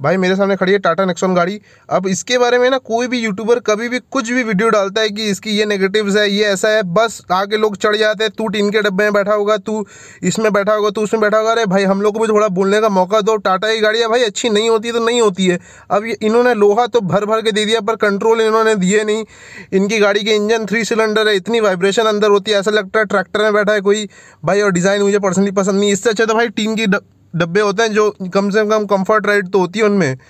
भाई मेरे सामने खड़ी है टाटा नेक्सॉन गाड़ी अब इसके बारे में ना कोई भी यूट्यूबर कभी भी कुछ भी वीडियो डालता है कि इसकी ये नेगेटिव्स है ये ऐसा है बस आगे लोग चढ़ जाते हैं तू टीन के डब्बे में बैठा होगा तू इसमें बैठा होगा तू उसमें बैठा होगा अरे भाई हम लोग को भी थोड़ा बोलने का मौका दो टाटा की गाड़ी है भाई अच्छी नहीं होती तो नहीं होती है अब ये इन्होंने लोहा तो भर भर के दे दिया पर कंट्रोल इन्होंने दिए नहीं इनकी गाड़ी के इंजन थ्री सिलेंडर है इतनी वाइब्रेशन अंदर होती है ऐसा लगता है ट्रैक्टर में बैठा है कोई भाई और डिज़ाइन मुझे पर्सनली पसंद नहीं इससे अच्छा तो भाई टीन की डब्बे होते हैं जो कम से कम कंफर्ट राइड तो होती है उनमें